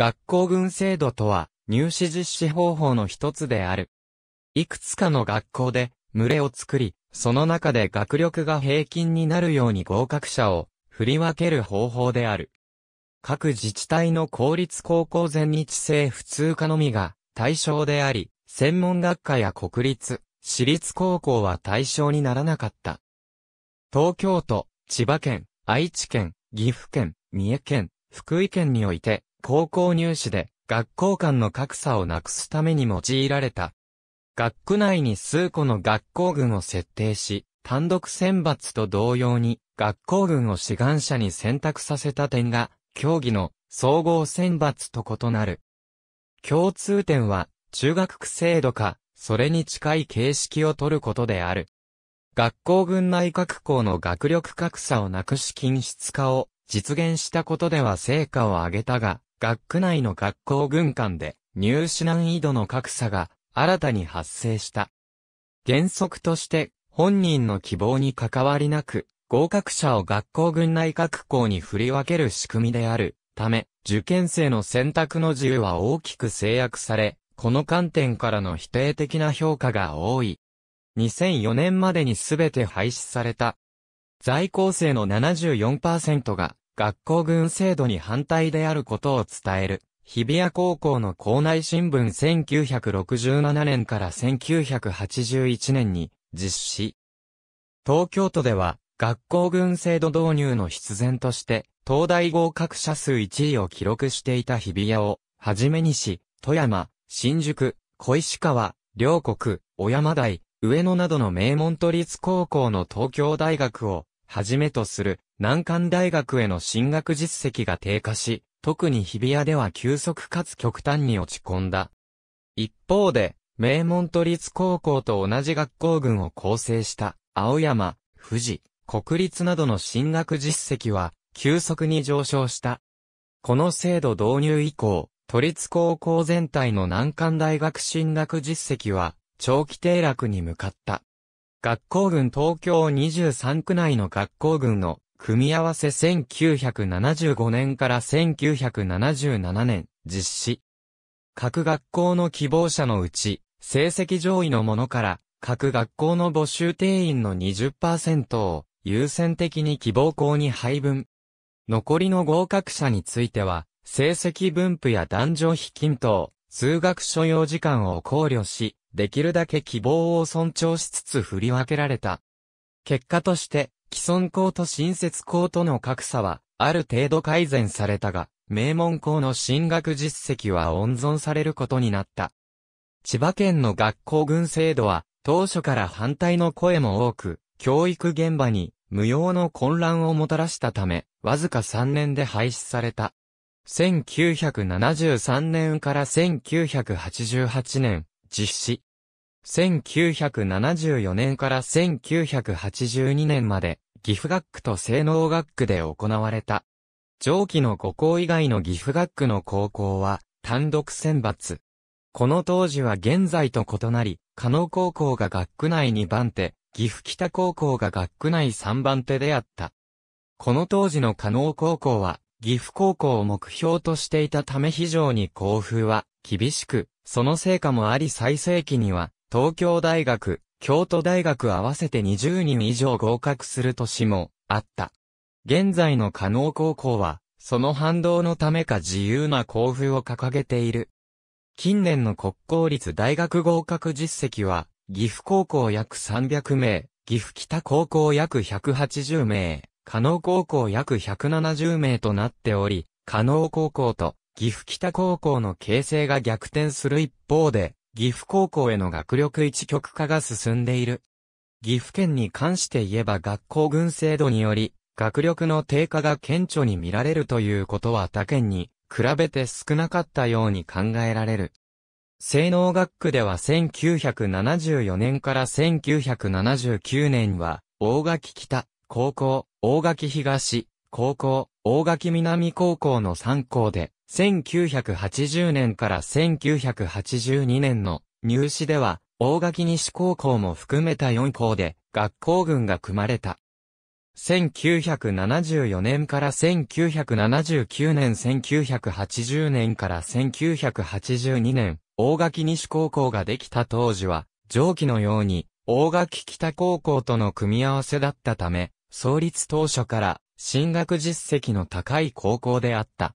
学校群制度とは、入試実施方法の一つである。いくつかの学校で、群れを作り、その中で学力が平均になるように合格者を振り分ける方法である。各自治体の公立高校全日制普通科のみが対象であり、専門学科や国立、私立高校は対象にならなかった。東京都、千葉県、愛知県、岐阜県、三重県、福井県において、高校入試で学校間の格差をなくすために用いられた。学区内に数個の学校群を設定し、単独選抜と同様に学校群を志願者に選択させた点が、競技の総合選抜と異なる。共通点は、中学区制度か、それに近い形式を取ることである。学校群内各校の学力格差をなくし均質化を実現したことでは成果を上げたが、学区内の学校軍艦で入試難易度の格差が新たに発生した。原則として本人の希望に関わりなく合格者を学校軍内各校に振り分ける仕組みであるため受験生の選択の自由は大きく制約され、この観点からの否定的な評価が多い。2004年までに全て廃止された。在校生の74%が学校軍制度に反対であることを伝える。日比谷高校の校内新聞1967年から1981年に実施。東京都では学校軍制度導入の必然として東大合格者数1位を記録していた日比谷をはじめにし、富山、新宿、小石川、両国、小山台、上野などの名門都立高校の東京大学をはじめとする南関大学への進学実績が低下し、特に日比谷では急速かつ極端に落ち込んだ。一方で、名門都立高校と同じ学校群を構成した、青山、富士、国立などの進学実績は、急速に上昇した。この制度導入以降、都立高校全体の南関大学進学実績は、長期低落に向かった。学校群東京23区内の学校群の組み合わせ1975年から1977年、実施。各学校の希望者のうち、成績上位のものから、各学校の募集定員の20%を優先的に希望校に配分。残りの合格者については、成績分布や男女比均等、数学所要時間を考慮し、できるだけ希望を尊重しつつ振り分けられた。結果として、既存校と新設校との格差は、ある程度改善されたが、名門校の進学実績は温存されることになった。千葉県の学校群制度は、当初から反対の声も多く、教育現場に無用の混乱をもたらしたため、わずか3年で廃止された。1973年から1988年、実施。1974年から1982年まで、岐阜学区と西能学区で行われた。上記の5校以外の岐阜学区の高校は、単独選抜。この当時は現在と異なり、加納高校が学区内2番手、岐阜北高校が学区内3番手であった。この当時の加納高校は、岐阜高校を目標としていたため非常に校風は厳しく、その成果もあり最盛期には東京大学、京都大学合わせて20人以上合格する年もあった。現在の加納高校は、その反動のためか自由な交付を掲げている。近年の国公立大学合格実績は、岐阜高校約300名、岐阜北高校約180名、加納高校約170名となっており、加納高校と岐阜北高校の形勢が逆転する一方で、岐阜高校への学力一極化が進んでいる。岐阜県に関して言えば学校群制度により、学力の低下が顕著に見られるということは他県に比べて少なかったように考えられる。西能学区では1974年から1979年は、大垣北、高校、大垣東、高校、大垣南高校の3校で、1980年から1982年の入試では、大垣西高校も含めた4校で学校群が組まれた。1974年から1979年1980年から1982年、大垣西高校ができた当時は、上記のように、大垣北高校との組み合わせだったため、創立当初から、進学実績の高い高校であった。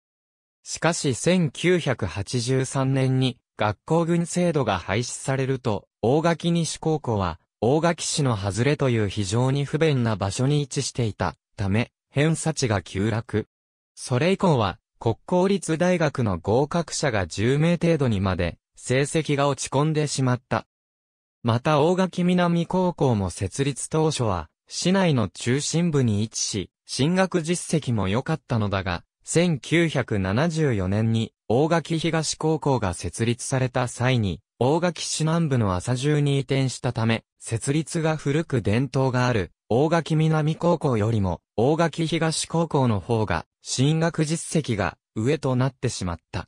しかし1983年に学校群制度が廃止されると、大垣西高校は、大垣市の外れという非常に不便な場所に位置していたため、偏差値が急落。それ以降は、国公立大学の合格者が10名程度にまで、成績が落ち込んでしまった。また大垣南高校も設立当初は、市内の中心部に位置し、進学実績も良かったのだが、1974年に大垣東高校が設立された際に、大垣市南部の朝中に移転したため、設立が古く伝統がある、大垣南高校よりも、大垣東高校の方が、進学実績が上となってしまった。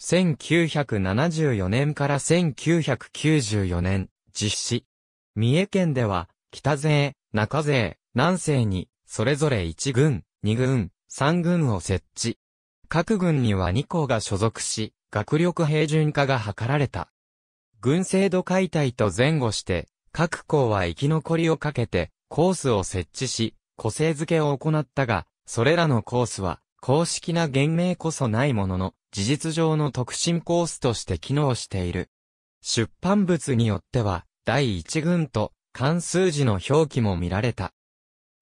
1974年から1994年、実施。三重県では、北勢、中勢、南勢に、それぞれ1軍、2軍、3軍を設置。各軍には2校が所属し、学力平準化が図られた。軍制度解体と前後して、各校は生き残りをかけて、コースを設置し、個性づけを行ったが、それらのコースは、公式な言名こそないものの、事実上の特進コースとして機能している。出版物によっては、第1軍と、関数字の表記も見られた。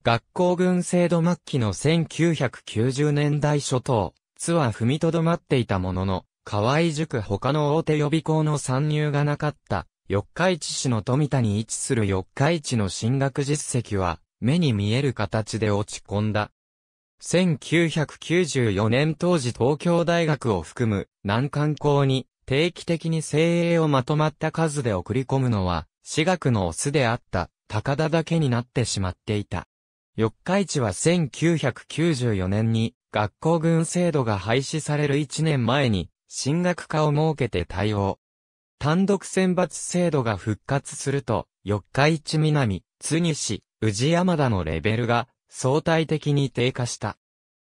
学校軍制度末期の1990年代初頭、津は踏みとどまっていたものの、河合塾他の大手予備校の参入がなかった、四日市市の富田に位置する四日市の進学実績は、目に見える形で落ち込んだ。1994年当時東京大学を含む難関校に定期的に精鋭をまとまった数で送り込むのは私学のオスであった高田だけになってしまっていた。四日市は1994年に学校群制度が廃止される1年前に進学科を設けて対応。単独選抜制度が復活すると、四日市南、津西、宇治山田のレベルが相対的に低下した。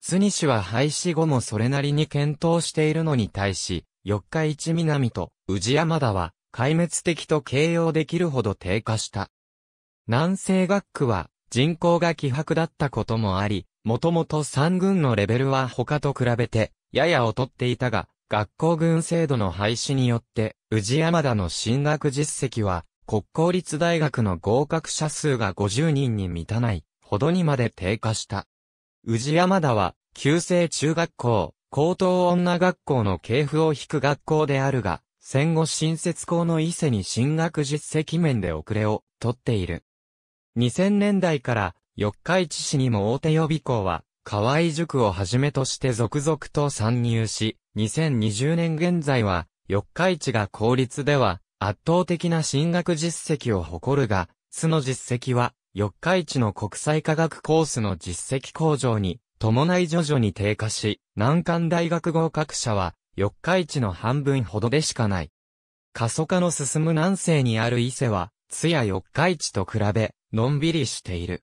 津西は廃止後もそれなりに検討しているのに対し、四日市南と宇治山田は壊滅的と形容できるほど低下した。南西学区は人口が希薄だったこともあり、もともと三軍のレベルは他と比べて、やや劣っていたが、学校軍制度の廃止によって、宇治山田の進学実績は、国公立大学の合格者数が50人に満たない、ほどにまで低下した。宇治山田は、旧制中学校、高等女学校の系譜を引く学校であるが、戦後新設校の伊勢に進学実績面で遅れをとっている。2000年代から、四日市市にも大手予備校は、河合塾をはじめとして続々と参入し、2020年現在は、四日市が公立では、圧倒的な進学実績を誇るが、津の実績は、四日市の国際科学コースの実績向上に、伴い徐々に低下し、難関大学合格者は、四日市の半分ほどでしかない。過疎化の進む南西にある伊勢は、津や四日市と比べ、のんびりしている。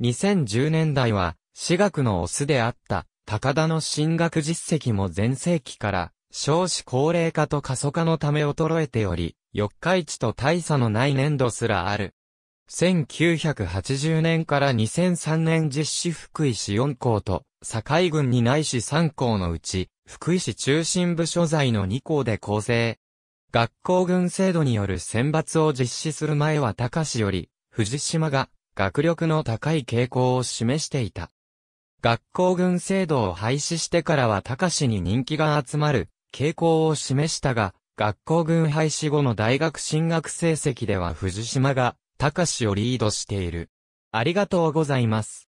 2010年代は、私学のオスであった、高田の進学実績も前世紀から、少子高齢化と過疎化のため衰えており、四日市と大差のない年度すらある。1980年から2003年実施福井市4校と、境郡にない市3校のうち、福井市中心部所在の2校で構成。学校群制度による選抜を実施する前は高市より、藤島が学力の高い傾向を示していた。学校群制度を廃止してからは高志に人気が集まる傾向を示したが、学校群廃止後の大学進学成績では藤島が高志をリードしている。ありがとうございます。